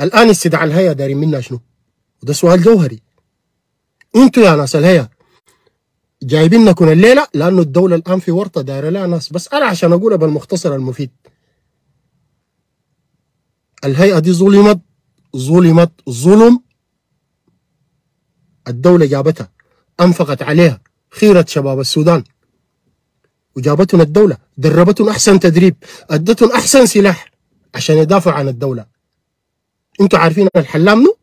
الان استدعاء الهيئه دارين منا شنو؟ وده سؤال جوهري انتوا يا ناس الهيئه جايبينكم الليله لانه الدوله الان في ورطه دايره لها ناس بس انا عشان اقولها بالمختصر المفيد الهيئه دي ظلمت ظلمت ظلم الدوله جابتها انفقت عليها خيره شباب السودان وجابتهم الدولة دربتهم أحسن تدريب أدتهم أحسن سلاح عشان يدافعوا عن الدولة انتوا عارفين الحل منو؟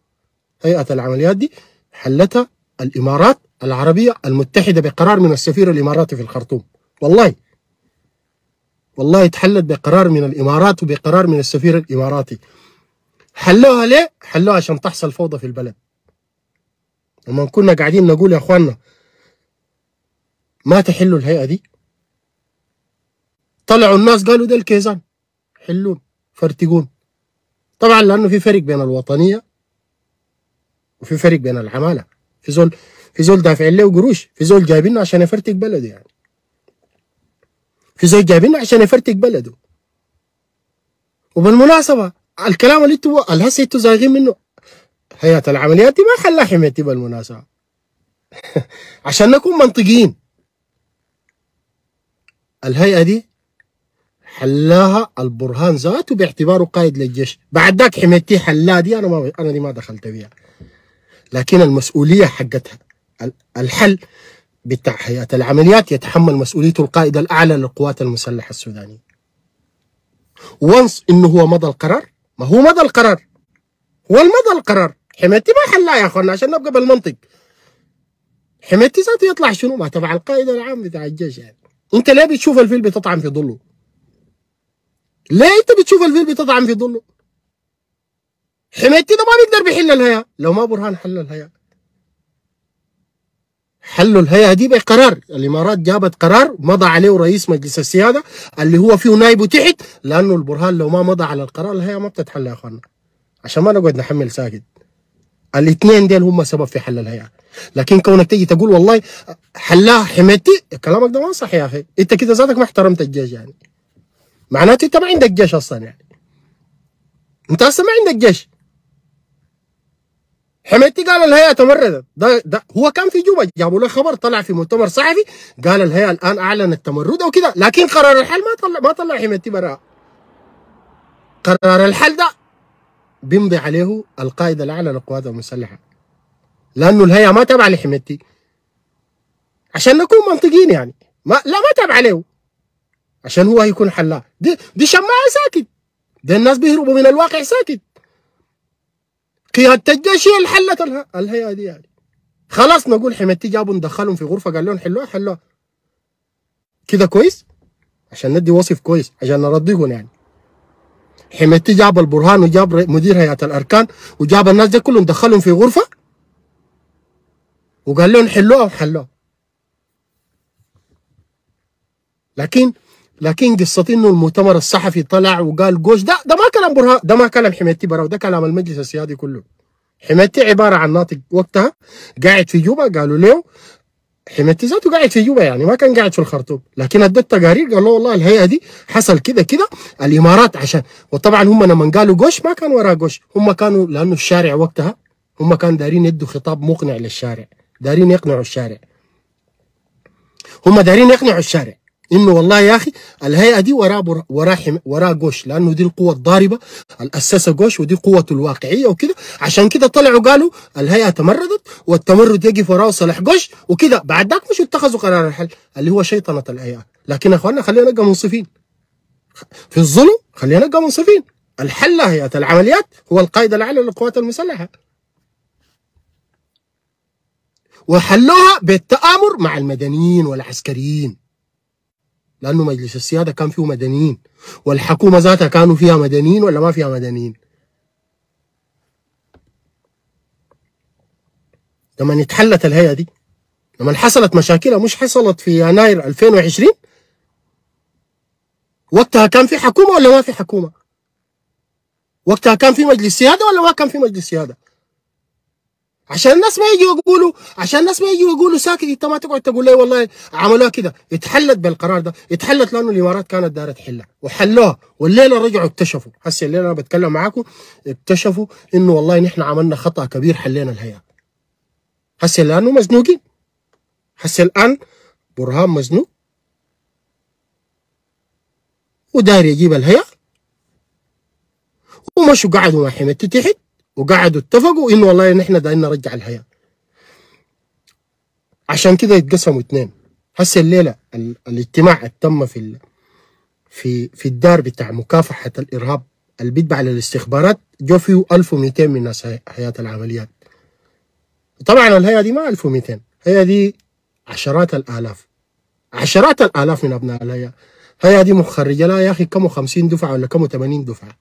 هيئه العمليات دي حلتها الامارات العربيه المتحده بقرار من السفير الاماراتي في الخرطوم والله والله اتحلت بقرار من الامارات وبقرار من السفير الاماراتي حلوها ليه؟ حلوها عشان تحصل فوضى في البلد لما كنا قاعدين نقول يا اخواننا ما تحلوا الهيئه دي طلعوا الناس قالوا ده الكيزان حلون فرتقون طبعا لانه في فرق بين الوطنيه وفي فرق بين العماله في زول في زول دافعين له قروش في زول جايبينه عشان يفرتك بلده يعني في زول جايبينه عشان يفرتك بلده وبالمناسبه الكلام اللي انتوا هسه انتوا زايغين منه هيئه العمليات دي ما خلاها حميتي بالمناسبه عشان نكون منطقيين الهيئه دي حلاها البرهان ذاته باعتباره قائد للجيش بعد ذاك حميتي حلا دي انا ما انا دي ما دخلت فيها لكن المسؤوليه حقتها الحل بتاع هيئه العمليات يتحمل مسؤوليته القائد الاعلى للقوات المسلحه السودانيه وانس انه هو مضى القرار ما هو مضى القرار هو مضى القرار حميتي ما حلاها يا اخوانا عشان نبقى بالمنطق حميتي ذاته يطلع شنو ما تبع القائد العام بتاع الجيش يعني انت ليه بتشوف الفيل بتطعن في ظله ليه انت بتشوف الفيل بتطعن في ظله حميتي ده ما بيقدر بيحل الهيا لو ما برهان حل الهيا حلوا الهيئه دي بقرار الامارات جابت قرار مضى عليه رئيس مجلس السياده اللي هو فيه نائبه تحت لانه البرهان لو ما مضى على القرار الهيئه ما بتتحل يا اخوانا عشان ما نقعد نحمل ساكت الاثنين ديل هم سبب في حل الهيئه لكن كونك تيجي تقول والله حلاها حميتي كلامك ده ما صح يا اخي انت كده ذاتك ما احترمت الجيش يعني معناته انت ما عندك جيش اصلا يعني انت اصلا ما عندك جيش حميدتي قال الهيئه تمردت ده, ده هو كان في جوبا جابوا له خبر طلع في مؤتمر صحفي قال الهيئه الان اعلنت او وكده لكن قرار الحل ما طلع ما طلع حميدتي برا قرار الحل ده بيمضي عليه القائد الاعلى للقوات المسلحه لانه الهيئه ما تابعه لحميدتي عشان نكون منطقيين يعني ما لا ما تابعه له عشان هو هيكون حلاق دي دي شماعه ساكت ده الناس بيهربوا من الواقع ساكت قيادة الجيش هي اللي حلت الهيئة دي يعني خلاص نقول حميتي جابوا ندخلهم في غرفة قال لهم حلوها حلوها كده كويس عشان ندي وصف كويس عشان نرضيهم يعني حميتي جاب البرهان وجاب مدير هيئة الأركان وجاب الناس دي كلهم دخلهم في غرفة وقال لهم حلوها وحلوها لكن لكن قصه انه المؤتمر الصحفي طلع وقال جوش ده ده ما كلام برهان ده ما كلام حميتي براو ده كلام المجلس السيادي كله حميتي عباره عن ناطق وقتها قاعد في جوبا قالوا له حميتي ذاته قاعد في جوبا يعني ما كان قاعد في الخرطوم لكن ادى التقارير قال له والله الهيئه دي حصل كده كده الامارات عشان وطبعا هم لما قالوا جوش ما كان وراه جوش هم كانوا لانه الشارع وقتها هم كانوا دايرين يدوا خطاب مقنع للشارع دايرين يقنعوا الشارع هم دايرين يقنعوا الشارع انه والله يا اخي الهيئه دي وراه وراه وراه جوش لانه دي القوه الضاربه الاساسه جوش ودي قوته الواقعيه وكده عشان كده طلعوا قالوا الهيئه تمردت والتمرد يقف وراه صالح جوش وكده بعد ذاك مش اتخذوا قرار الحل اللي هو شيطنه الهيئه لكن يا اخواننا خلينا نبقى منصفين في الظلم خلينا نبقى منصفين الحل هيئه العمليات هو القائد الاعلى للقوات المسلحه وحلوها بالتآمر مع المدنيين والعسكريين لانه مجلس السياده كان فيه مدنيين والحكومه ذاتها كانوا فيها مدنيين ولا ما فيها مدنيين لما اتحلت الهيئه دي لما حصلت مشاكلها مش حصلت في يناير 2020 وقتها كان في حكومه ولا ما في حكومه وقتها كان في مجلس سياده ولا ما كان في مجلس سياده عشان الناس ما يجوا يقولوا عشان الناس ما يجوا يقولوا ساكت انت ما تقعد تقول لي والله عملوها كده اتحلت بالقرار ده اتحلت لانه الامارات كانت دايره تحلها وحلوها والليله رجعوا اكتشفوا هسه الليله انا بتكلم معاكم اكتشفوا انه والله نحن عملنا خطا كبير حلينا الهيئه هسه لانه مزنوقين هسه الان برهان مزنوق وداير يجيب الهيئه ومشوا قعدوا مع حميد تحت وقعدوا اتفقوا انه والله ان احنا دايرين نرجع الحياه عشان كده يتقسموا اثنين هسه الليله الاجتماع تم في في في الدار بتاع مكافحه الارهاب اللي بيتبع للاستخبارات جو فيه 1200 من ناس هيئه العمليات طبعا الهيئه دي ما 1200 هي دي عشرات الالاف عشرات الالاف من ابناء الهيئه هي دي مخرجه لها يا اخي كم 50 دفعه ولا كم 80 دفعه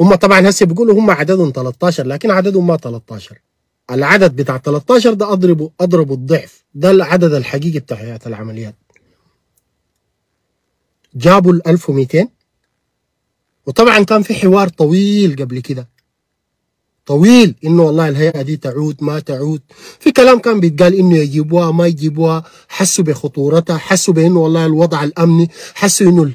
هم طبعا هسه بيقولوا هم عددهم 13 لكن عددهم ما 13 العدد بتاع 13 ده اضربه اضربه الضعف ده العدد الحقيقي بتاع العمليات جابوا ال 1200 وطبعا كان في حوار طويل قبل كده طويل انه والله الهيئه دي تعود ما تعود في كلام كان بيتقال انه يجيبوها ما يجيبوها حسوا بخطورتها حسوا بانه والله الوضع الامني حسوا انه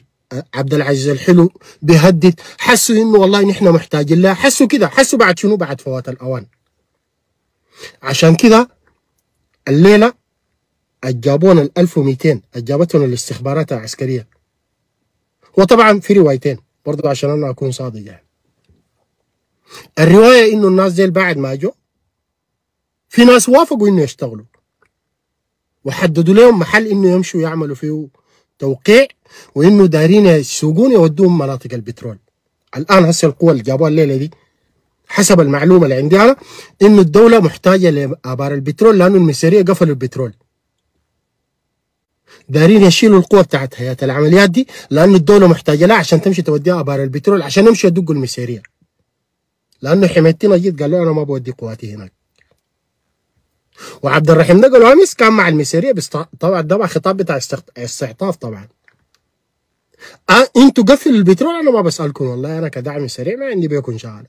عبد العزيز الحلو بيهدد حسوا انه والله نحن محتاجين لها حسوا كده حسوا بعد شنو بعد فوات الاوان عشان كده الليله اجابونا ال 1200 اجابتهم الاستخبارات العسكريه وطبعا في روايتين برضو عشان انا اكون صادق يعني الروايه انه الناس ديل بعد ما جو في ناس وافقوا انه يشتغلوا وحددوا لهم محل انه يمشوا يعملوا فيه توقيع وانه دايرين يسوقون يودوهم مناطق البترول الان هسه القوى اللي جابوها الليله دي حسب المعلومه اللي عندي انا انه الدوله محتاجه لابار البترول لانه المسيريه قفلوا البترول دايرين يشيلوا القوة بتاعت هيئة العمليات دي لأن الدولة محتاجة لها عشان تمشي توديها أبار البترول عشان نمشي يدقوا المسيرية لأنه حميتنا جيت قال له أنا ما بودي قواتي هناك وعبد الرحيم ده قالوا أمس كان مع المسيرية طبعا ده خطاب بتاع استعطاف طبعا أه انتوا قفلوا البترول انا ما بسالكم والله انا كدعم سريع ما عندي بيكم شغال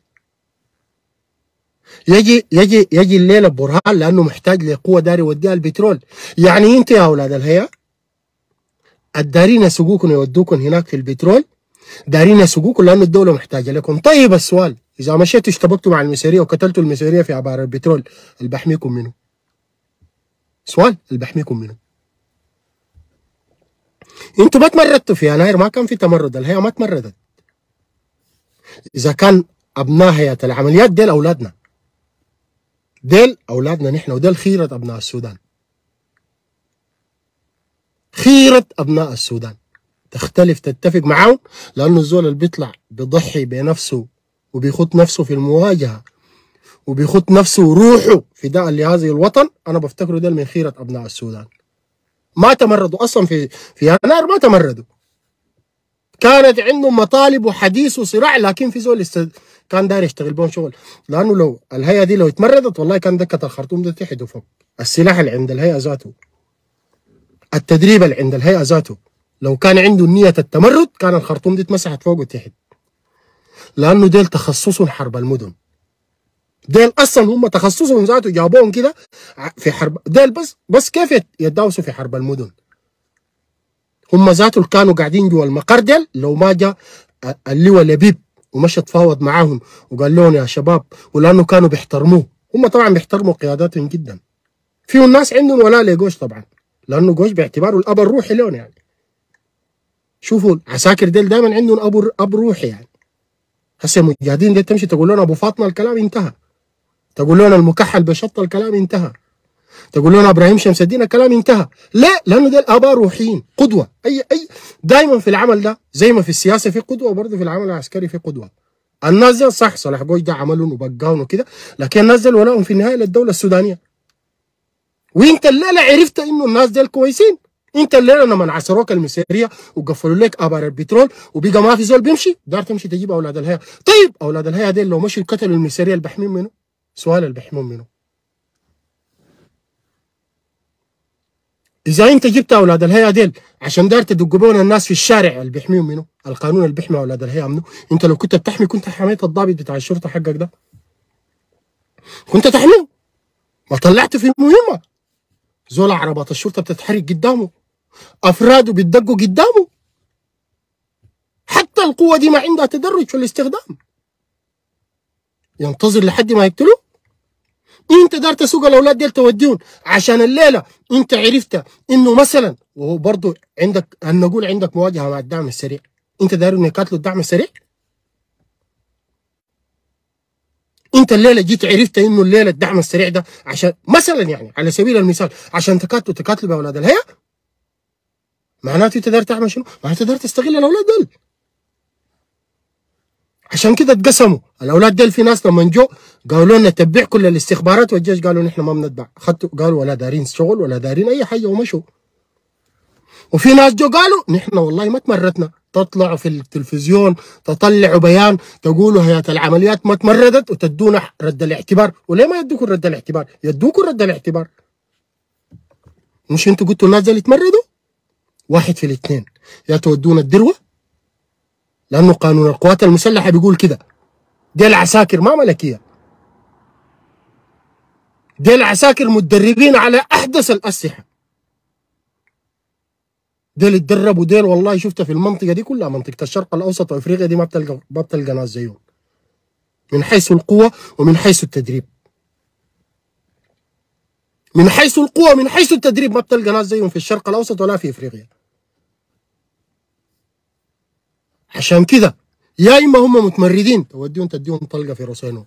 يجي يجي يجي الليله برهان لانه محتاج لقوه داري يوديها البترول يعني انت يا اولاد الهيا الدارين يسوقوكم يودوكم هناك في البترول دارين يسوقوكم لانه الدوله محتاجه لكم طيب السؤال اذا مشيتوا اشتبكتوا مع المسيريه وقتلتوا المسيريه في عباره البترول اللي بحميكم منه سؤال اللي بحميكم منه انتوا ما تمردتوا في يناير ما كان في تمرد الهيئه ما تمردت اذا كان ابناء هيئه العمليات ديل اولادنا ديل اولادنا نحن وديل خيره ابناء السودان خيره ابناء السودان تختلف تتفق معاهم لانه الزول اللي بيطلع بيضحي بنفسه وبيخط نفسه في المواجهه وبيخط نفسه وروحه فداء لهذه الوطن انا بفتكره ده من خيره ابناء السودان ما تمردوا اصلا في في يناير ما تمردوا كانت عندهم مطالب وحديث وصراع لكن في زول استد... كان داير يشتغل بهم شغل لانه لو الهيئه دي لو تمردت والله كان دكه الخرطوم ده تحت وفوق السلاح اللي عند الهيئه ذاته التدريب اللي عند الهيئه ذاته لو كان عنده نيه التمرد كان الخرطوم دي اتمسحت فوق وتحت لانه ديل تخصصهم حرب المدن ديل اصلا هم تخصصهم ذاته جابوهم كده في حرب ديل بس بس كيف يتداوسوا في حرب المدن هم ذاته اللي كانوا قاعدين جوا المقر ديل لو ما جاء اللواء لبيب ومشى تفاوض معاهم وقال لهم يا شباب ولانه كانوا بيحترموه هم طبعا بيحترموا قياداتهم جدا في الناس عندهم ولاء لجوش طبعا لانه جوش باعتباره الاب الروحي لهم يعني شوفوا العساكر ديل دايما عندهم اب اب روحي يعني هسه المجاهدين دي تمشي تقول لهم ابو فاطمه الكلام انتهى تقول لنا المكحل بشط الكلام انتهى تقول لنا ابراهيم شمس الدين الكلام انتهى لا لانه ده الاباء روحيين قدوه اي اي دايما في العمل ده زي ما في السياسه في قدوه برضه في العمل العسكري في قدوه الناس دي صح صلاح جوي ده عملهم وبقاهم وكده لكن الناس دي ولاهم في النهايه للدوله السودانيه وانت الليله عرفت انه الناس دي كويسين انت الليله لما انعسروك المسيريه وقفلوا لك ابار البترول وبقى ما في زول بيمشي دار تمشي تجيب اولاد الهيا طيب اولاد الهيا دي لو مشوا قتلوا المسيريه البحمين منه سؤال اللي بحمون منه اذا انت جبت اولاد الهيئه ديل عشان دار تدقبون الناس في الشارع اللي بيحميهم منه القانون اللي بيحمي اولاد الهيئه منه انت لو كنت بتحمي كنت حميت الضابط بتاع الشرطه حقك ده كنت تحميه ما طلعته في مهمه زول عربات الشرطه بتتحرق قدامه افراده بيدقوا قدامه حتى القوه دي ما عندها تدرج في الاستخدام ينتظر لحد ما يقتلوه انت دار تسوق الاولاد ديل توديهم عشان الليله انت عرفت انه مثلا وهو برضو عندك نقول عندك مواجهه مع الدعم السريع انت داير انك يقاتلوا الدعم السريع انت الليله جيت عرفت انه الليله الدعم السريع ده عشان مثلا يعني على سبيل المثال عشان تقاتلوا تقاتلوا باولاد الهيئه معناته انت داير تعمل شنو؟ معناته داير تستغل الاولاد دول عشان كده اتقسموا الاولاد ديل في ناس لما جو قالوا لنا تبع كل الاستخبارات والجيش قالوا نحن ما بنتبع خدتوا قالوا ولا دارين شغل ولا دارين اي حاجه ومشوا وفي ناس جو قالوا نحن والله ما تمرتنا تطلعوا في التلفزيون تطلعوا بيان تقولوا هيئه العمليات ما تمردت وتدونا رد الاعتبار وليه ما يدوكم رد الاعتبار يدوكم رد الاعتبار مش انتوا قلتوا الناس اللي تمردوا واحد في الاثنين يا تودونا الدروه لانه قانون القوات المسلحه بيقول كده دي العساكر ما ملكيه دي العساكر متدربين على احدث الاسلحه ديل اتدربوا ديل والله شفتها في المنطقه دي كلها منطقه الشرق الاوسط وافريقيا دي ما بتلقى ما بتلقى ناس زيهم من حيث القوه ومن حيث التدريب من حيث القوه من حيث التدريب ما بتلقى ناس زيهم في الشرق الاوسط ولا في افريقيا عشان كده يا اما هم متمردين توديهم تديهم طلقه في راسينهم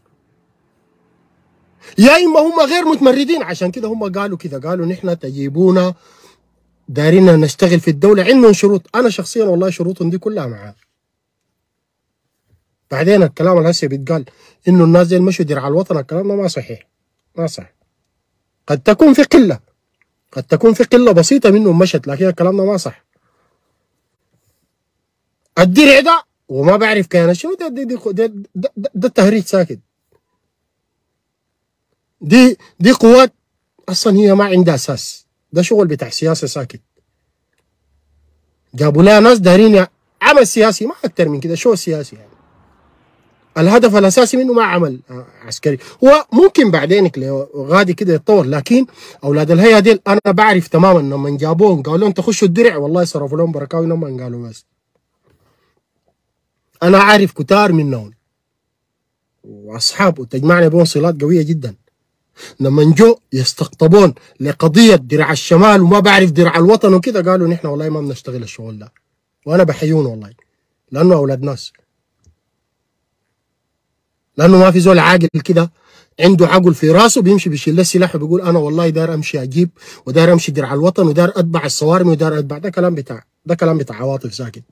يا اما هم غير متمردين عشان كده هم قالوا كده قالوا نحن تجيبونا دارينا نشتغل في الدوله عندهم شروط انا شخصيا والله شروطهم دي كلها معاه بعدين الكلام الهسي بيتقال انه الناس دي مشوا درع على الوطن الكلام ده ما صحيح ما صح قد تكون في قله قد تكون في قله بسيطه منهم مشت لكن الكلام ده ما صح الدرع ده وما بعرف كان شنو ده ده, ده, ده, ده, ده التهريج ساكت دي دي قوات اصلا هي ما عندها اساس ده شغل بتاع سياسه ساكت جابوا لها ناس دارين عمل سياسي ما اكثر من كده شو سياسي يعني الهدف الاساسي منه ما عمل آه، عسكري هو ممكن بعدين غادي كده يتطور لكن اولاد الهيئه دي انا بعرف تماما لما جابوهم قالوا لهم تخشوا الدرع والله صرفوا لهم بركاوي لما قالوا بس انا عارف كتار منهم واصحاب وتجمعنا بهم صلات قويه جدا لما جو يستقطبون لقضيه درع الشمال وما بعرف درع الوطن وكذا قالوا نحن والله ما بنشتغل الشغل ده وانا بحيون والله لانه اولاد ناس لانه ما في زول عاقل كده عنده عقل في راسه بيمشي بيشيل السلاح وبيقول انا والله داير امشي اجيب وداير امشي درع الوطن وداير اتبع الصوارم وداير اتبع ده كلام بتاع ده كلام بتاع عواطف ساكت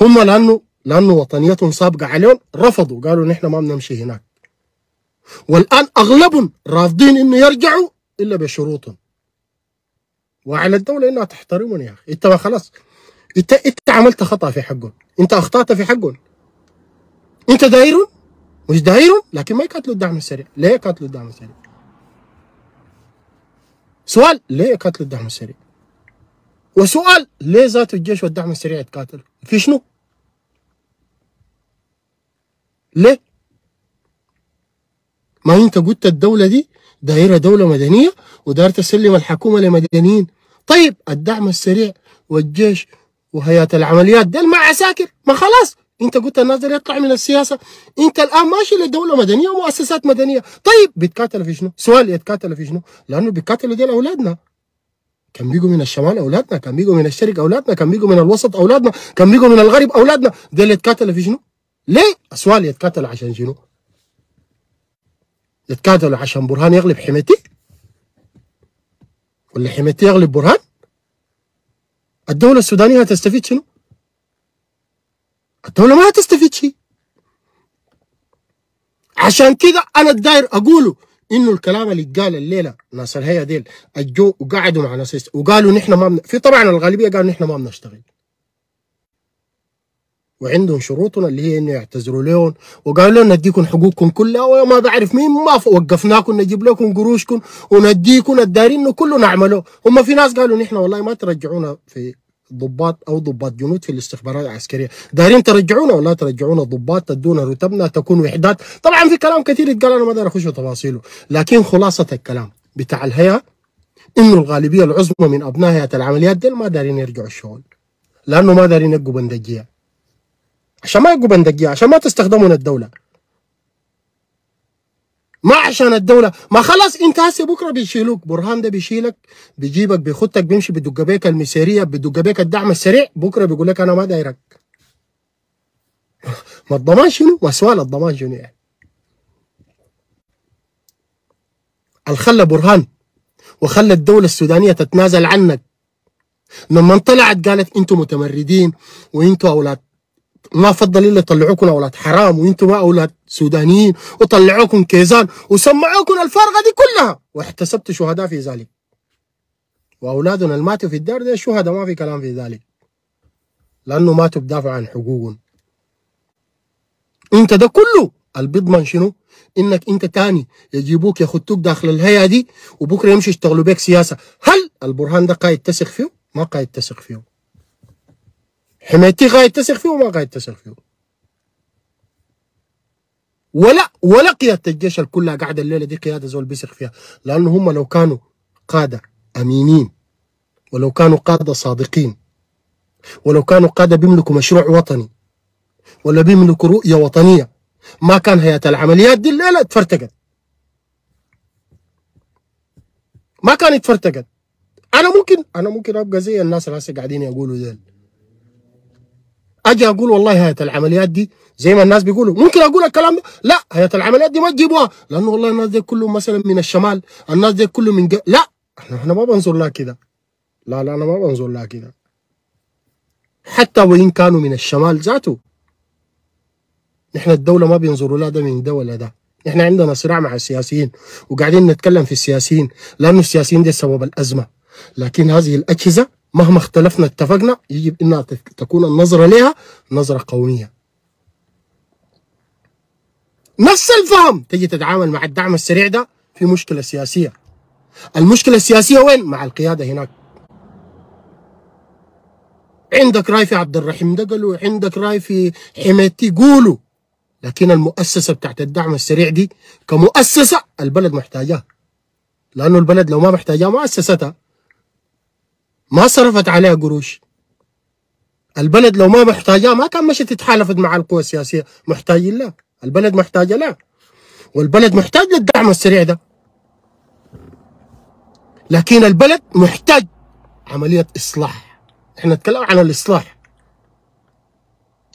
هم لانه لانه وطنيتهم سابقه عليهم رفضوا قالوا نحن ما بنمشي هناك والان اغلبهم رافضين انه يرجعوا الا بشروطهم وعلى الدوله انها تحترمهم يا اخي انت خلاص انت انت عملت خطا في حقهم انت اخطات في حقهم انت دايرهم مش دايرهم لكن ما يقاتلوا الدعم السريع ليه قاتلوا الدعم السريع سؤال ليه قاتلوا الدعم السريع وسؤال ليه ذات الجيش والدعم السريع يتقاتلوا في شنو ليه ما انت قلت الدولة دي دايرة دولة مدنية ودار تسلم الحكومة لمدنيين طيب الدعم السريع والجيش وهيئة العمليات ده مع عساكر ما خلاص انت قلت الناس دي يطلع من السياسة انت الان ماشي لدولة مدنية ومؤسسات مدنية طيب بيتكاتل في شنو سؤال يتكاتل في شنو لانه بيتكاتلوا دي اولادنا كان بيجوا من الشمال اولادنا كان بيجوا من الشرق اولادنا كان بيجوا من الوسط اولادنا كان بيجوا من الغرب اولادنا ده اللي اتقتل في شنو ليه اسوال يتقتل عشان شنو يتقاتلوا عشان برهان يغلب حميتي ولا حميتي يغلب برهان الدوله السودانيه هتستفيد شنو الدوله ما هتستفيد شيء عشان كده انا داير اقوله انه الكلام اللي اتقال الليله ناس الهيئة ديل اجوا وقعدوا مع ناس وقالوا نحن ما بن... في طبعا الغالبيه قالوا نحن ما بنشتغل وعندهم شروطنا اللي هي انه يعتذروا لهم وقالوا لهم نديكم حقوقكم كلها وما بعرف مين ما وقفناكم نجيب لكم قروشكم ونديكم الدارين كله نعمله هم في ناس قالوا نحن والله ما ترجعونا في ضباط او ضباط جنود في الاستخبارات العسكريه، دايرين ترجعونا ولا ترجعونا ضباط تدونا رتبنا تكون وحدات، طبعا في كلام كثير يتقال انا ما اقدر اخش في تفاصيله، لكن خلاصه الكلام بتاع الهيئه انه الغالبيه العظمى من ابناء هيئه العمليات ديل ما دارين يرجعوا الشغل، لانه ما دارين يقوا بندقيه. عشان ما يقوا بندقيه، عشان ما تستخدمون الدوله. ما عشان الدوله ما خلاص انت هسه بكره بيشيلوك برهان ده بيشيلك بيجيبك بيخطك بيمشي بدق بيك المسيريه بدق بيك الدعم السريع بكره بيقول لك انا ما دايرك ما الضمان شنو؟ ما سؤال الضمان شنو يعني؟ الخلى برهان وخلى الدولة السودانية تتنازل عنك لما طلعت قالت انتوا متمردين وانتوا اولاد ما فضل الا يطلعوكم اولاد حرام وانتم ما اولاد سودانيين وطلعوكم كيزان وسمعوكم الفارغه دي كلها واحتسبت شهداء في ذلك واولادنا اللي ماتوا في الدار ده شهداء ما في كلام في ذلك لانه ماتوا بدافع عن حقوقهم انت ده كله البيضمن شنو؟ انك انت تاني يجيبوك يخطوك داخل الهيئه دي وبكره يمشي يشتغلوا بك سياسه، هل البرهان ده قاعد تثق فيه؟ ما قاعد تثق فيه. حمايتي غيتسخ فيه وما غيتسخ فيه ولا ولا قياده الجيش الكلها قاعده الليله دي قياده زول بيسخ فيها لانه هم لو كانوا قاده امينين ولو كانوا قاده صادقين ولو كانوا قاده بيملكوا مشروع وطني ولا بيملكوا رؤيه وطنيه ما كان هيئه العمليات دي الليله تفرتقت ما كانت تفرتقت انا ممكن انا ممكن ابقى زي الناس اللي قاعدين يقولوا ذلك اجي اقول والله هيئه العمليات دي زي ما الناس بيقولوا ممكن اقول الكلام ده لا هيئه العمليات دي ما تجيبوها لانه والله الناس دي كلهم مثلا من الشمال الناس دي كلهم من لا احنا ما بنظر لها كده لا لا انا ما بنظر لها كده حتى وان كانوا من الشمال ذاته نحن الدوله ما بينظروا لها ده من ده ولا ده نحن عندنا صراع مع السياسيين وقاعدين نتكلم في السياسيين لانه السياسيين دي سبب الازمه لكن هذه الاجهزه مهما اختلفنا اتفقنا يجب انها تكون النظره لها نظره قوميه نفس الفهم تجي تتعامل مع الدعم السريع ده في مشكله سياسيه المشكله السياسيه وين مع القياده هناك عندك راي في عبد الرحيم ده قالوا عندك راي في حميتي قولوا لكن المؤسسه بتاعت الدعم السريع دي كمؤسسه البلد محتاجاها لانه البلد لو ما محتاجاها ما ما صرفت عليها قروش البلد لو ما محتاجها ما كان مشت تحالفت مع القوى السياسيه محتاجين لا البلد محتاجه لا والبلد محتاج للدعم السريع ده لكن البلد محتاج عمليه اصلاح احنا نتكلم عن الاصلاح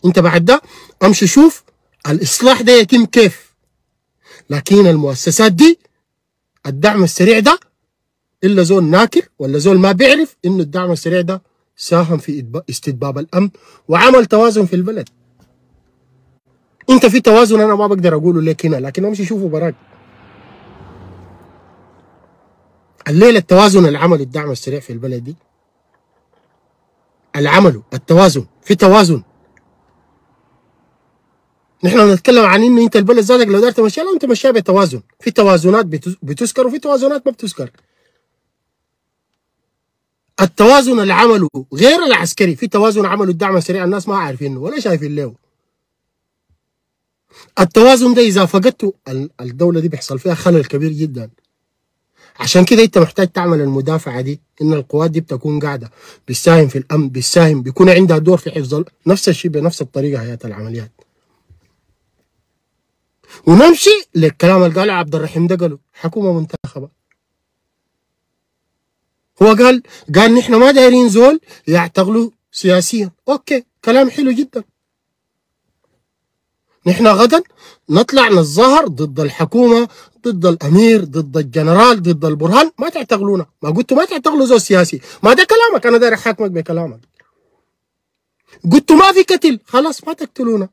انت بعد ده امشي شوف الاصلاح ده يتم كيف لكن المؤسسات دي الدعم السريع ده الا زول ناكر ولا زول ما بيعرف انه الدعم السريع ده ساهم في استتباب الامن وعمل توازن في البلد انت في توازن انا ما بقدر اقوله لك هنا لكن امشي شوفوا براك الليله التوازن العمل الدعم السريع في البلد دي العمل التوازن في توازن نحن بنتكلم عن انه انت البلد ذاتك لو قدرت تمشيها لو انت مشيها بتوازن في توازنات بتذكر وفي توازنات ما بتذكر التوازن اللي عمله غير العسكري في توازن عمله الدعم السريع الناس ما عارفينه ولا شايفين له التوازن ده اذا فقدته الدوله دي بيحصل فيها خلل كبير جدا عشان كده انت محتاج تعمل المدافعه دي ان القوات دي بتكون قاعده بتساهم في الامن بتساهم بيكون عندها دور في حفظ نفس الشيء بنفس الطريقه هيئه العمليات ونمشي للكلام اللي قاله عبد الرحيم ده قاله حكومه منتخبه هو قال قال نحن ما دايرين زول يعتقلوا سياسيا اوكي كلام حلو جدا نحن غدا نطلع نظهر ضد الحكومة ضد الأمير ضد الجنرال ضد البرهان ما تعتقلونا ما قلتوا ما تعتقلوا زول سياسي ما ده كلامك أنا داير أحاكمك بكلامك قلتوا ما في قتل خلاص ما تقتلونا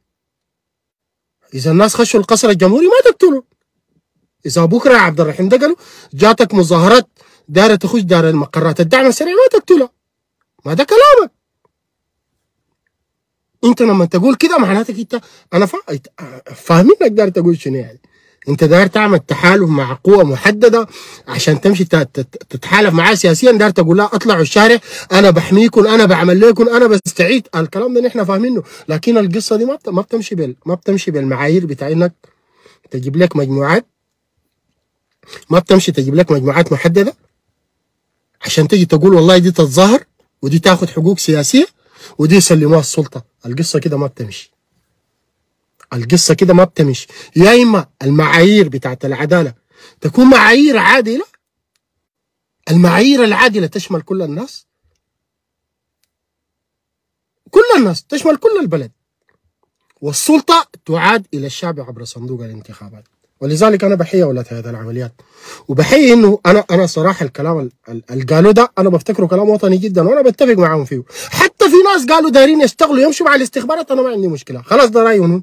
إذا الناس خشوا القصر الجمهوري ما تقتلوا إذا بكرة يا عبد الرحيم دقلوا جاتك مظاهرات دار تخش دار المقرات الدعم السريع ما تقتله ما ده كلامك انت لما تقول كده معناتك انت انا فا... فاهمينك دار تقول شنو يعني انت داير تعمل تحالف مع قوه محدده عشان تمشي تتحالف معاه سياسيا داير تقول لها اطلعوا الشارع انا بحميكم انا بعمل لكم انا بستعيد الكلام ده نحن فاهمينه لكن القصه دي ما ما بتمشي بال ما بتمشي بالمعايير بتاع انك تجيب لك مجموعات ما بتمشي تجيب لك مجموعات محدده عشان تجي تقول والله دي تتظاهر ودي تاخد حقوق سياسيه ودي يسلموها السلطه القصه كده ما بتمشي القصه كده ما بتمشي يا اما المعايير بتاعت العداله تكون معايير عادله المعايير العادله تشمل كل الناس كل الناس تشمل كل البلد والسلطه تعاد الى الشعب عبر صندوق الانتخابات ولذلك انا بحيي اولاد هذه العمليات وبحيي انه انا انا صراحه الكلام اللي قالوه ده انا بفتكره كلام وطني جدا وانا بتفق معاهم فيه حتى في ناس قالوا دايرين يشتغلوا يمشوا مع الاستخبارات انا ما عندي مشكله خلاص ده رايهم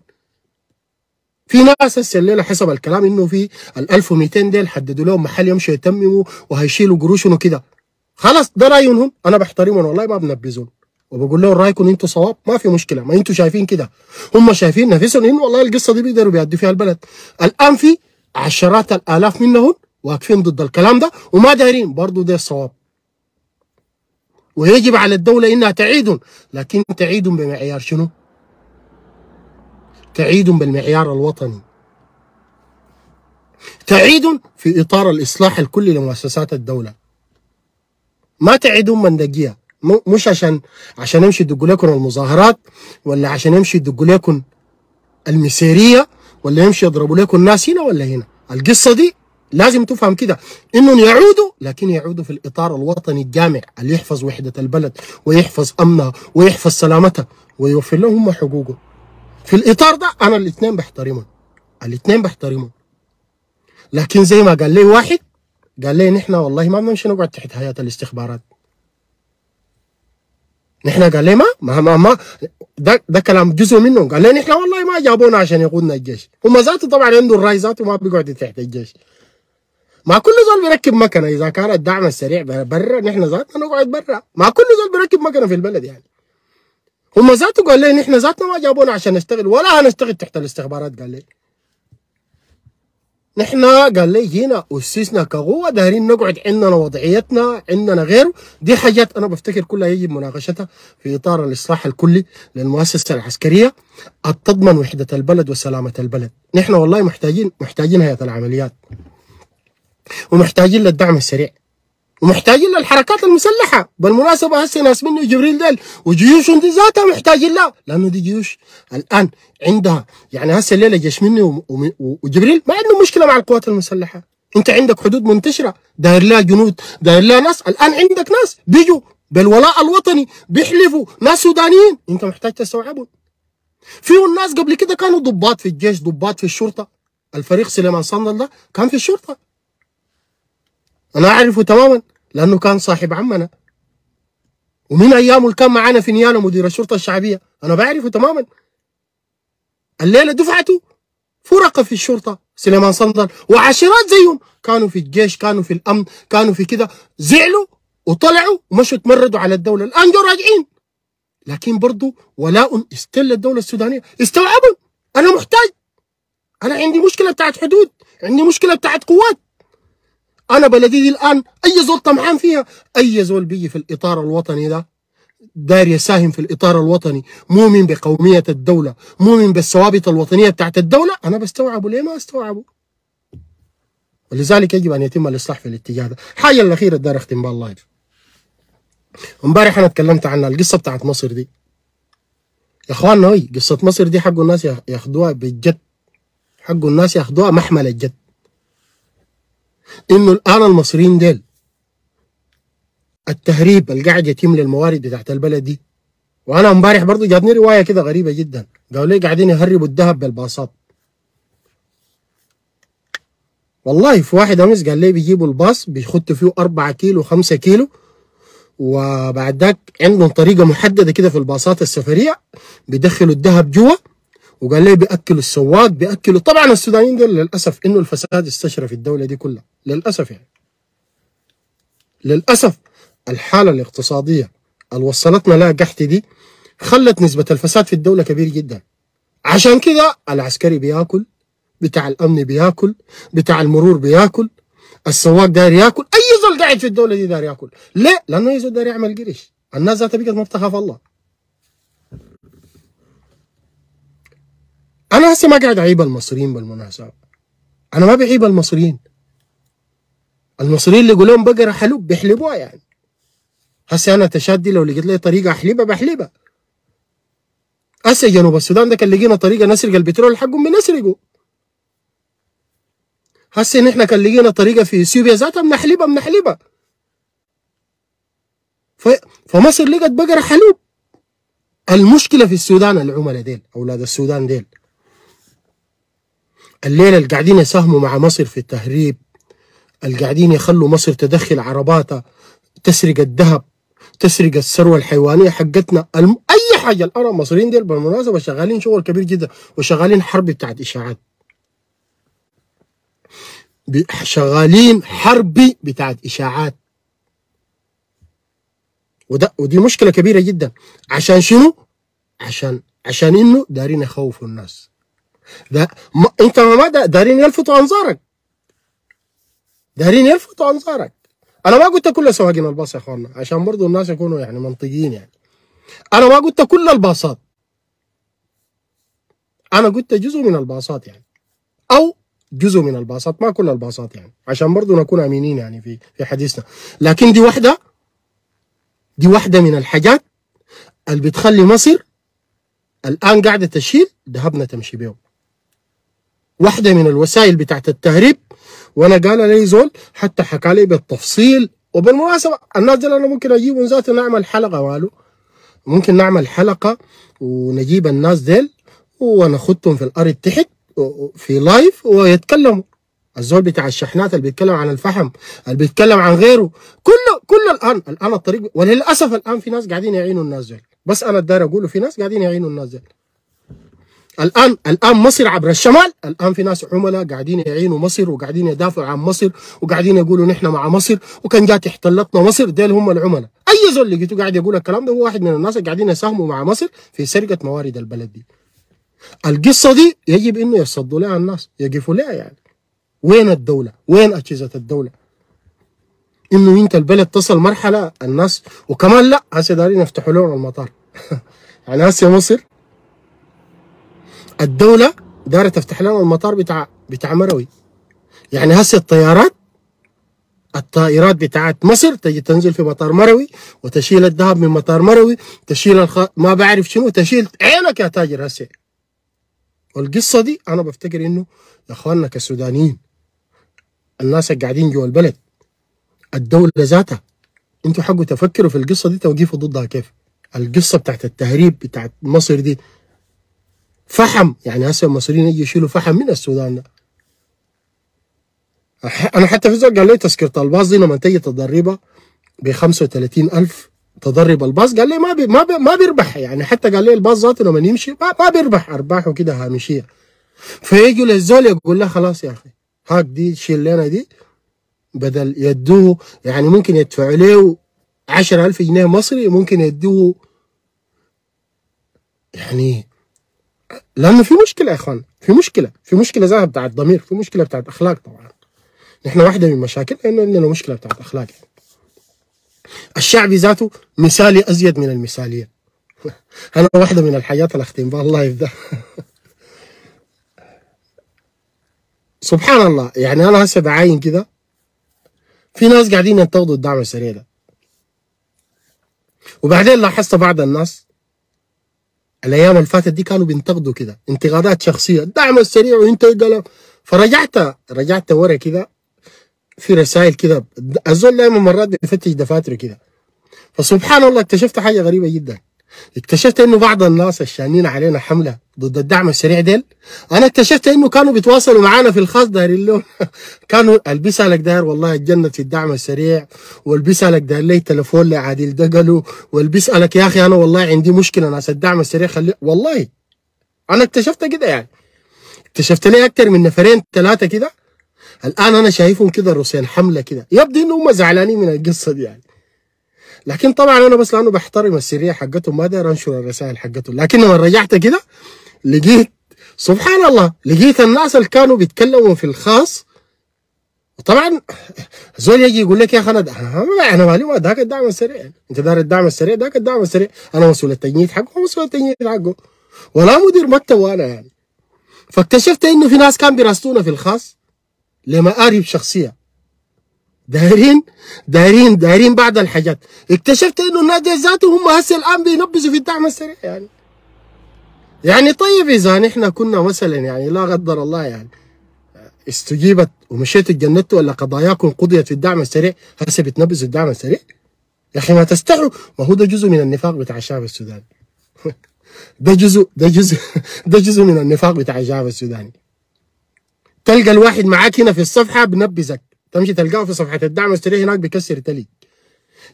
في ناس هسه الليله حسب الكلام انه في ال 1200 ديل حددوا لهم محل يمشوا يتمموا وهيشيلوا قروشهم وكده خلاص ده رايهم انا بحترمهم والله ما بنبذهم وبقول لهم رايكم انتوا صواب ما في مشكله ما انتوا شايفين كده هم شايفين نفسهم ان والله القصه دي بيقدروا بيعدوا فيها البلد الان في عشرات الالاف منهم واقفين ضد الكلام ده وما دايرين برضه ده الصواب ويجب على الدوله انها تعيدهم لكن تعيدهم بمعيار شنو؟ تعيدهم بالمعيار الوطني تعيد في اطار الاصلاح الكلي لمؤسسات الدوله ما تعيدهم مندقيه مش عشان عشان يمشي يدقوا لكم المظاهرات ولا عشان يمشي يدقوا لكم المسيريه ولا يمشي يضربوا لكم الناس هنا ولا هنا القصه دي لازم تفهم كده انهم يعودوا لكن يعودوا في الاطار الوطني الجامع اللي يحفظ وحده البلد ويحفظ امنها ويحفظ سلامتها ويوفر لهم حقوقهم في الاطار ده انا الاثنين بحترمهم الاثنين بحترمهم لكن زي ما قال لي واحد قال لي نحن والله ما بنمشي نقعد تحت هيئه الاستخبارات نحن قال ليه ما ما ما, ما ده, ده كلام جزء منهم قال ليه نحن والله ما جابونا عشان يقودنا الجيش هم ذاته طبعا عنده الراي ذاته ما بيقعد تحت الجيش ما كل زول بيركب مكنه اذا كان الدعم السريع برا نحن ذاتنا نقعد برا ما كل زول بيركب مكنه في البلد يعني هم ذاته قال ليه نحن ذاتنا ما جابونا عشان نشتغل ولا هنشتغل تحت الاستخبارات قال ليه نحن قال لي جينا اسسنا كقوه دايرين نقعد عندنا وضعيتنا عندنا غيره دي حاجات انا بفتكر كلها يجب مناقشتها في اطار الاصلاح الكلي للمؤسسه العسكريه التضمن وحده البلد وسلامه البلد نحن والله محتاجين محتاجين هيئه العمليات ومحتاجين للدعم السريع ومحتاجين للحركات المسلحه بالمناسبه هسه ناس مني جبريل ديل وجيوش دي ذاتها محتاجين لها لانه دي جيوش الان عندها يعني هسه الليله جيش مني وجبريل ما عنده مشكله مع القوات المسلحه انت عندك حدود منتشره داير لها جنود داير لها ناس الان عندك ناس بيجوا بالولاء الوطني بيحلفوا ناس سودانيين انت محتاج تستوعبهم فيهم ناس قبل كده كانوا ضباط في الجيش ضباط في الشرطه الفريق سليمان صندل ده كان في الشرطه انا اعرفه تماما لأنه كان صاحب عمنا ومن أيامه اللي كان معانا في نيانا مدير الشرطة الشعبية أنا بعرفه تماما الليلة دفعته فرقة في الشرطة سليمان صندل وعشرات زيهم كانوا في الجيش كانوا في الأمن كانوا في كده زعلوا وطلعوا ومشوا تمردوا على الدولة الآن جو راجعين لكن برضو ولاء استل الدولة السودانية استوعبوا أنا محتاج أنا عندي مشكلة بتاعت حدود عندي مشكلة بتاعت قوات انا بلديتي الان اي زول طمعان فيها اي زول بيجي في الاطار الوطني ده داير يساهم في الاطار الوطني مؤمن بقوميه الدوله مؤمن بالثوابت الوطنيه بتاعت الدوله انا بستوعبه ليه ما استوعبه ولذلك يجب ان يتم الاصلاح في الاتجاه ده الحاجه الاخيره دار اختم بها الله امبارح انا اتكلمت عنها القصه بتاعت مصر دي يا اخواننا قصه مصر دي حق الناس ياخدوها بالجد حق الناس ياخدوها محمل الجد انه الان المصريين ديل التهريب اللي قاعد يتم للموارد بتاعت البلد دي وانا امبارح برضه جاتني روايه كده غريبه جدا قالوا لي قاعدين يهربوا الذهب بالباصات والله في واحد امس قال لي بيجيبوا الباص بيخطوا فيه 4 كيلو 5 كيلو وبعد ذاك عندهم طريقه محدده كده في الباصات السفريه بيدخلوا الذهب جوا وقال لي بياكلوا السواق بياكلوا طبعا السودانيين دول للاسف انه الفساد استشرى في الدوله دي كلها للأسف يعني للأسف الحالة الاقتصادية اللي وصلتنا لها قحتي دي خلت نسبة الفساد في الدولة كبير جدا عشان كده العسكري بياكل بتاع الأمن بياكل بتاع المرور بياكل السواق داير ياكل أي زول قاعد في الدولة دي داير ياكل ليه؟ لأنه أي زول داير يعمل قرش الناس ذاتها بقت ما بتخاف الله أنا هسه ما قاعد أعيب المصريين بالمناسبة أنا ما بعيب المصريين المصريين اللي يقولون بقره حلوب بيحلبوها يعني هسه انا تشادي لو لقيت لي طريقه احلبها بحلبها هسه جنوب السودان ده كان لقينا طريقه نسرق البترول حقهم بنسرقه هسه نحن كان لقينا طريقه في اثيوبيا ذاتها بنحلبها بنحلبها ف... فمصر لقت بقره حلوب المشكله في السودان العملاء ديل اولاد السودان ديل الليله اللي قاعدين يساهموا مع مصر في التهريب القاعدين يخلوا مصر تدخل عرباتها تسرق الذهب تسرق الثروه الحيوانيه حقتنا الم... اي حاجه الارا المصريين ديل بالمناسبه شغالين شغل كبير جدا وشغالين حرب بتاعت اشاعات شغالين حرب بتاعت اشاعات وده ودي مشكله كبيره جدا عشان شنو عشان عشان انه دارين يخوفوا الناس ده ما انت ما دارين يلفتوا انظارك دارين يلفتوا انظارك انا ما قلت كل سواقين الباص يا اخوانا عشان برضو الناس يكونوا يعني منطقيين يعني انا ما قلت كل الباصات انا قلت جزء من الباصات يعني او جزء من الباصات ما كل الباصات يعني عشان برضو نكون امينين يعني في في حديثنا لكن دي واحده دي واحده من الحاجات اللي بتخلي مصر الان قاعده تشيل ذهبنا تمشي بيهم واحده من الوسائل بتاعت التهريب وانا قال لي زول حتى حكى لي بالتفصيل وبالمناسبه الناس دي انا ممكن اجيبهم ذاته نعمل حلقه والو ممكن نعمل حلقه ونجيب الناس ديل ونخدهم في الارض تحت في لايف ويتكلموا الزول بتاع الشحنات اللي بيتكلم عن الفحم اللي بيتكلم عن غيره كله كله الان الان الطريق وللاسف الان في ناس قاعدين يعينوا الناس ديل بس انا الدار اقوله في ناس قاعدين يعينوا الناس ديل الان الان مصر عبر الشمال الان في ناس عملاء قاعدين يعينوا مصر وقاعدين يدافعوا عن مصر وقاعدين يقولوا نحن مع مصر وكان جات احتلتنا مصر ديل هم العملاء اي زول لقيته قاعد يقول الكلام ده هو واحد من الناس اللي قاعدين يساهموا مع مصر في سرقه موارد البلد دي القصه دي يجب انه يصدوا لها الناس يقفوا لها يعني وين الدوله وين اجهزه الدوله انه انت البلد تصل مرحله الناس وكمان لا هسه دارين يفتحوا لهم المطار يعني هسه مصر الدوله دارت تفتح لنا المطار بتاع بتاع مروي يعني هسه الطيارات الطائرات بتاعت مصر تجي تنزل في مطار مروي وتشيل الذهب من مطار مروي تشيل الخ... ما بعرف شنو تشيل عينك يا تاجر هسه والقصه دي انا بفتكر انه يا اخواننا كسودانيين الناس قاعدين جوا البلد الدوله ذاتها انتوا حقوا تفكروا في القصه دي توقيفوا ضدها كيف القصه بتاعت التهريب بتاعت مصر دي فحم يعني هسه المصريين يجي يشيلوا فحم من السودان ده انا حتى في زول قال لي تذكره الباص دي لما تجي تضربها ب 35000 تضرب الباص قال لي ما بي ما بي ما بيربح يعني حتى قال لي الباص ذاته لما يمشي ما, ما بيربح ارباحه كده هامشيه فيجي للزول يقول له خلاص يا اخي هاك دي شيل لنا دي بدل يدوه يعني ممكن يدفع له 10000 جنيه مصري ممكن يدوه يعني لان في مشكله يا اخوان في مشكله في مشكله زيها بتاعت ضمير في مشكله بتاعت اخلاق طبعا نحن واحده من مشاكلنا انه عندنا مشكله بتاعت اخلاق يعني. الشعبي ذاته مثالي ازيد من المثاليه انا واحده من الحاجات اللي اختم بها الله يبدا سبحان الله يعني انا هسه بعاين كده في ناس قاعدين ينتقدوا الدعم السريع ده وبعدين لاحظت بعض الناس الايام اللي فاتت دي كانوا بينتقدوا كده انتقادات شخصيه الدعم السريع وانت قلم فرجعت رجعت ورا كده في رسائل كده الزول دايما مرات بيفتش دفاتره كده فسبحان الله اكتشفت حاجه غريبه جدا اكتشفت انه بعض الناس الشانين علينا حمله ضد الدعم السريع ديل انا اكتشفت انه كانوا بيتواصلوا معانا في الخاص دايرين لهم كانوا البسها لك داير والله الجنه في الدعم السريع والبسها لك داير لي تليفون لعادل دقلو والبسها لك يا اخي انا والله عندي مشكله ناس الدعم السريع خلي والله انا اكتشفت كده يعني اكتشفت لي اكثر من نفرين ثلاثه كده الان انا شايفهم كده روسين حمله كده يبدو انهم زعلانين من القصه دي يعني لكن طبعا انا بس لانه بحترم السريه حقتهم ما داير انشر الرسائل حقتهم لكن لما رجعت كده لقيت سبحان الله لقيت الناس اللي كانوا بيتكلموا في الخاص طبعا زول يجي يقول لك يا اخي انا انا مالي ذاك الدعم السريع انت دار الدعم السريع ذاك الدعم السريع انا مسؤول التجنيد حقه مسؤول التجنيد حقه ولا مدير مكتب وانا يعني فاكتشفت انه في ناس كان بيراسلونا في الخاص لمآرب شخصيه دارين دارين دارين بعض الحاجات اكتشفت انه النادي ذاته هم هسه الان بينبذوا في الدعم السريع يعني يعني طيب اذا نحن كنا مثلا يعني لا قدر الله يعني استجيبت ومشيتوا اتجندتوا ولا قضاياكم قضيت في الدعم السريع هسه بتنبذوا الدعم السريع يا اخي ما تستحوا ما هو ده جزء من النفاق بتاع الشعب السوداني ده جزء ده جزء ده جزء من النفاق بتاع الشعب السوداني تلقى الواحد معاك هنا في الصفحه بنبذك تمشي تلقاه في صفحه الدعم اشتريه هناك بيكسر تلي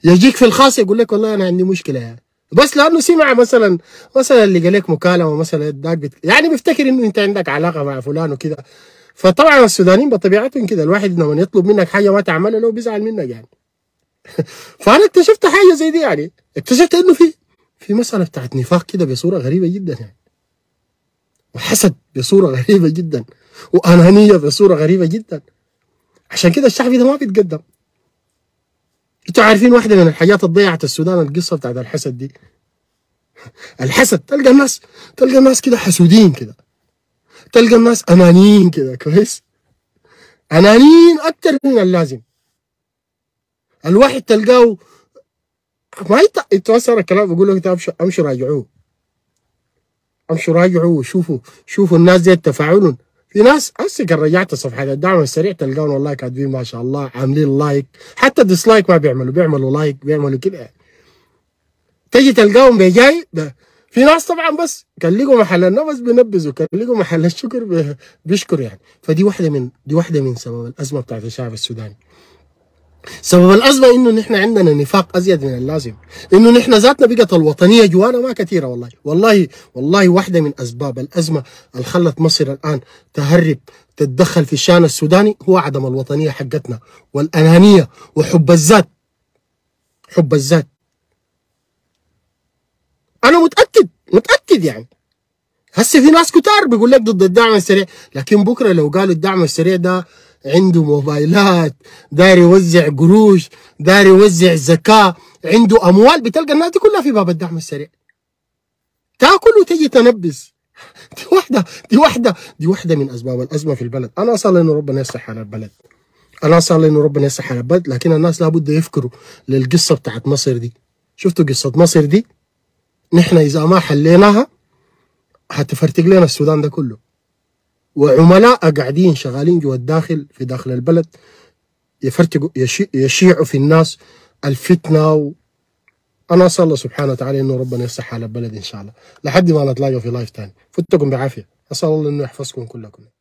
يجيك في الخاص يقول لك والله انا عندي مشكله يعني. بس لانه سمع مثلا مثلا اللي قال لك مكالمه مثلا بت... يعني بيفتكر انه انت عندك علاقه مع فلان وكذا فطبعا السودانيين بطبيعتهم كذا الواحد لما يطلب منك حاجه ما تعملها لو بيزعل منك يعني فانا اكتشفت حاجه زي دي يعني اكتشفت انه في في مساله بتاعت نفاق كده بصوره غريبه جدا يعني وحسد بصوره غريبه جدا وانانيه بصوره غريبه جدا عشان كده الشعب ده ما بيتقدم انتوا عارفين واحده من الحاجات اللي ضيعت السودان القصه بتاعت الحسد دي الحسد تلقى الناس تلقى الناس كده حسودين كده تلقى الناس انانيين كده كويس انانيين اكتر من اللازم الواحد تلقاه ما يت... الكلام بقول لك امشوا امشوا راجعوه امشوا راجعوه وشوفوا شوفوا الناس دي تفاعلهم في ناس هسه رجعت صفحه الدعم السريع تلقاهم والله كاتبين ما شاء الله عاملين لايك حتى ديسلايك ما بيعملوا بيعملوا لايك بيعملوا كده تجي تلقاهم بجاي في ناس طبعا بس كان لقوا محل النفس بينبذوا كان لقوا محل الشكر بيشكر يعني فدي واحده من دي واحده من سبب الازمه بتاعت الشعب السوداني سبب الازمه انه نحن عندنا نفاق ازيد من اللازم، انه نحن ذاتنا بقت الوطنيه جوانا ما كثيره والله، والله والله واحده من اسباب الازمه اللي خلت مصر الان تهرب تتدخل في الشان السوداني هو عدم الوطنيه حقتنا والانانيه وحب الذات. حب الذات. انا متاكد متاكد يعني هسه في ناس كتار بيقول لك ضد الدعم السريع، لكن بكره لو قالوا الدعم السريع ده عنده موبايلات داري يوزع قروش داري يوزع زكاه عنده اموال بتلقى الناس دي كلها في باب الدعم السريع تاكل وتجي تنبس دي واحدة دي واحدة دي واحدة من أسباب الأزمة في البلد أنا أصلي إنه ربنا يصلح على البلد أنا أصلي إنه ربنا يصلح على البلد لكن الناس لابد يفكروا للقصة بتاعت مصر دي شفتوا قصة مصر دي نحن إذا ما حليناها هتفرتق لنا السودان ده كله وعملاء قاعدين شغالين جوا الداخل في داخل البلد يفرتقوا يشيعوا في الناس الفتنه و... انا اسال الله سبحانه وتعالى انه ربنا يصح على البلد ان شاء الله لحد ما نتلاقى في لايف تاني فتكم بعافيه اسال الله انه يحفظكم كلكم